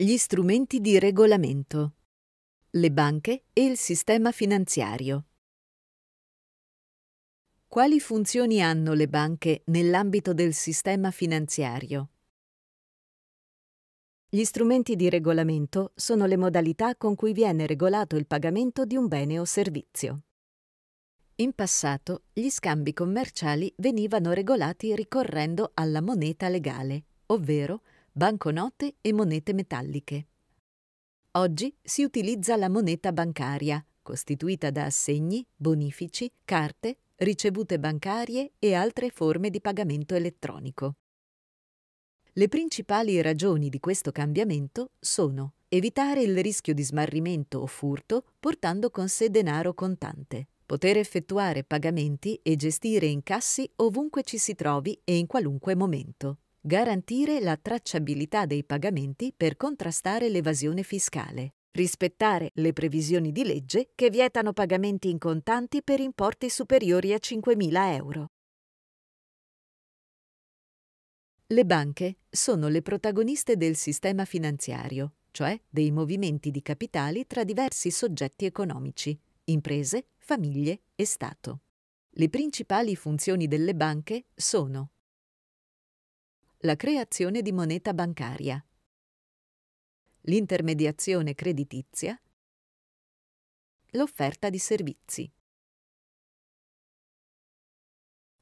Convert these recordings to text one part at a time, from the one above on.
Gli strumenti di regolamento. Le banche e il sistema finanziario. Quali funzioni hanno le banche nell'ambito del sistema finanziario? Gli strumenti di regolamento sono le modalità con cui viene regolato il pagamento di un bene o servizio. In passato gli scambi commerciali venivano regolati ricorrendo alla moneta legale, ovvero banconote e monete metalliche. Oggi si utilizza la moneta bancaria, costituita da assegni, bonifici, carte, ricevute bancarie e altre forme di pagamento elettronico. Le principali ragioni di questo cambiamento sono evitare il rischio di smarrimento o furto portando con sé denaro contante, poter effettuare pagamenti e gestire incassi ovunque ci si trovi e in qualunque momento garantire la tracciabilità dei pagamenti per contrastare l'evasione fiscale, rispettare le previsioni di legge che vietano pagamenti in contanti per importi superiori a 5.000 euro. Le banche sono le protagoniste del sistema finanziario, cioè dei movimenti di capitali tra diversi soggetti economici, imprese, famiglie e Stato. Le principali funzioni delle banche sono la creazione di moneta bancaria, l'intermediazione creditizia, l'offerta di servizi.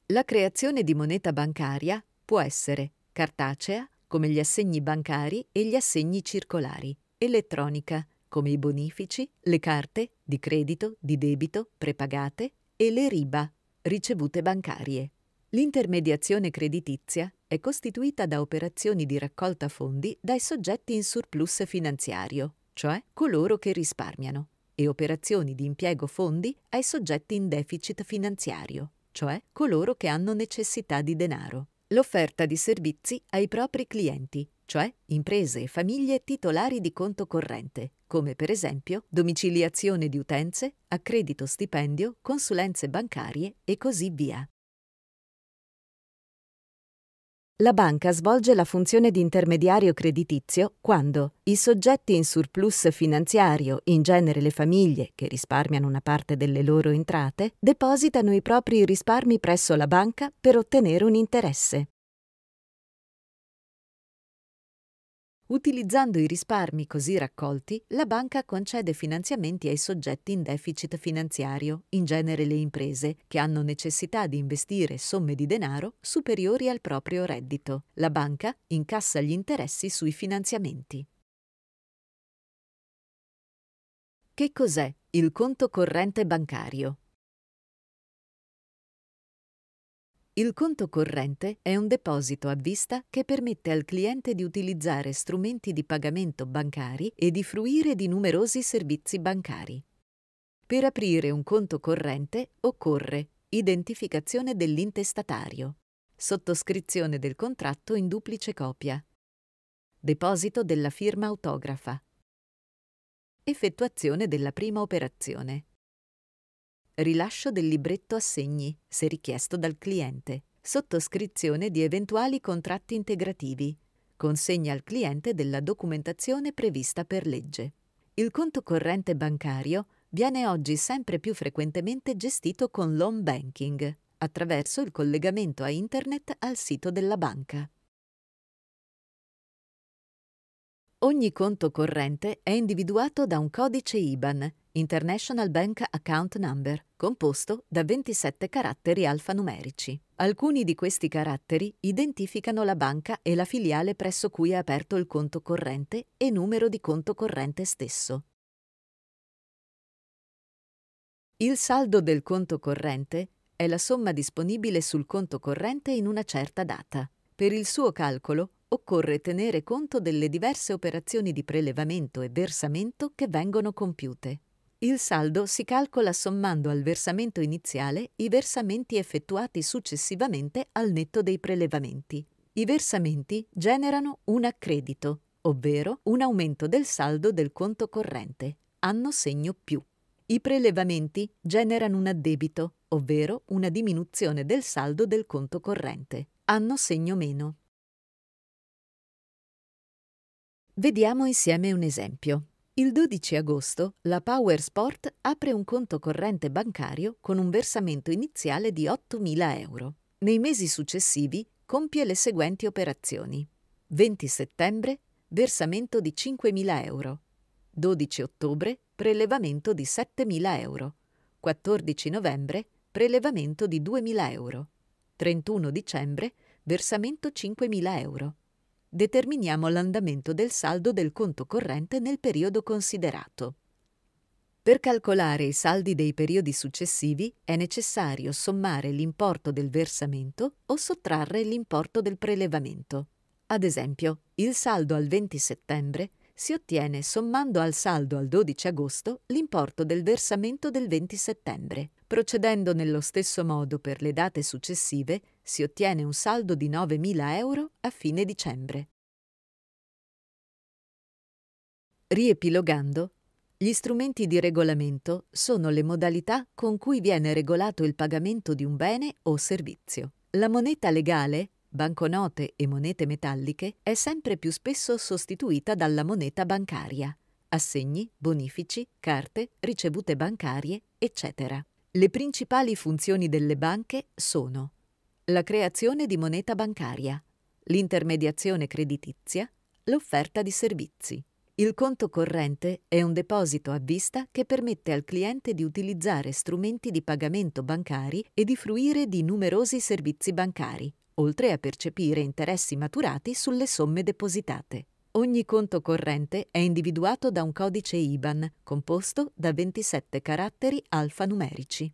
La creazione di moneta bancaria può essere cartacea, come gli assegni bancari e gli assegni circolari, elettronica, come i bonifici, le carte di credito, di debito, prepagate e le riba, ricevute bancarie. L'intermediazione creditizia è costituita da operazioni di raccolta fondi dai soggetti in surplus finanziario, cioè coloro che risparmiano, e operazioni di impiego fondi ai soggetti in deficit finanziario, cioè coloro che hanno necessità di denaro. L'offerta di servizi ai propri clienti, cioè imprese e famiglie titolari di conto corrente, come per esempio domiciliazione di utenze, accredito stipendio, consulenze bancarie e così via. La banca svolge la funzione di intermediario creditizio quando i soggetti in surplus finanziario, in genere le famiglie che risparmiano una parte delle loro entrate, depositano i propri risparmi presso la banca per ottenere un interesse. Utilizzando i risparmi così raccolti, la banca concede finanziamenti ai soggetti in deficit finanziario, in genere le imprese, che hanno necessità di investire somme di denaro superiori al proprio reddito. La banca incassa gli interessi sui finanziamenti. Che cos'è il conto corrente bancario? Il conto corrente è un deposito a vista che permette al cliente di utilizzare strumenti di pagamento bancari e di fruire di numerosi servizi bancari. Per aprire un conto corrente occorre identificazione dell'intestatario, sottoscrizione del contratto in duplice copia, deposito della firma autografa, effettuazione della prima operazione rilascio del libretto assegni, se richiesto dal cliente, sottoscrizione di eventuali contratti integrativi, consegna al cliente della documentazione prevista per legge. Il conto corrente bancario viene oggi sempre più frequentemente gestito con l'home banking, attraverso il collegamento a internet al sito della banca. Ogni conto corrente è individuato da un codice IBAN International Bank Account Number, composto da 27 caratteri alfanumerici. Alcuni di questi caratteri identificano la banca e la filiale presso cui è aperto il conto corrente e numero di conto corrente stesso. Il saldo del conto corrente è la somma disponibile sul conto corrente in una certa data. Per il suo calcolo occorre tenere conto delle diverse operazioni di prelevamento e versamento che vengono compiute. Il saldo si calcola sommando al versamento iniziale i versamenti effettuati successivamente al netto dei prelevamenti. I versamenti generano un accredito, ovvero un aumento del saldo del conto corrente. Hanno segno più. I prelevamenti generano un addebito, ovvero una diminuzione del saldo del conto corrente. Hanno segno meno. Vediamo insieme un esempio. Il 12 agosto la PowerSport apre un conto corrente bancario con un versamento iniziale di 8.000 euro. Nei mesi successivi compie le seguenti operazioni. 20 settembre, versamento di 5.000 euro. 12 ottobre, prelevamento di 7.000 euro. 14 novembre, prelevamento di 2.000 euro. 31 dicembre, versamento 5.000 euro determiniamo l'andamento del saldo del conto corrente nel periodo considerato. Per calcolare i saldi dei periodi successivi è necessario sommare l'importo del versamento o sottrarre l'importo del prelevamento. Ad esempio, il saldo al 20 settembre si ottiene sommando al saldo al 12 agosto l'importo del versamento del 20 settembre. Procedendo nello stesso modo per le date successive, si ottiene un saldo di 9.000 euro a fine dicembre. Riepilogando, gli strumenti di regolamento sono le modalità con cui viene regolato il pagamento di un bene o servizio. La moneta legale, banconote e monete metalliche, è sempre più spesso sostituita dalla moneta bancaria, assegni, bonifici, carte, ricevute bancarie, eccetera. Le principali funzioni delle banche sono la creazione di moneta bancaria, l'intermediazione creditizia, l'offerta di servizi. Il conto corrente è un deposito a vista che permette al cliente di utilizzare strumenti di pagamento bancari e di fruire di numerosi servizi bancari, oltre a percepire interessi maturati sulle somme depositate. Ogni conto corrente è individuato da un codice IBAN composto da 27 caratteri alfanumerici.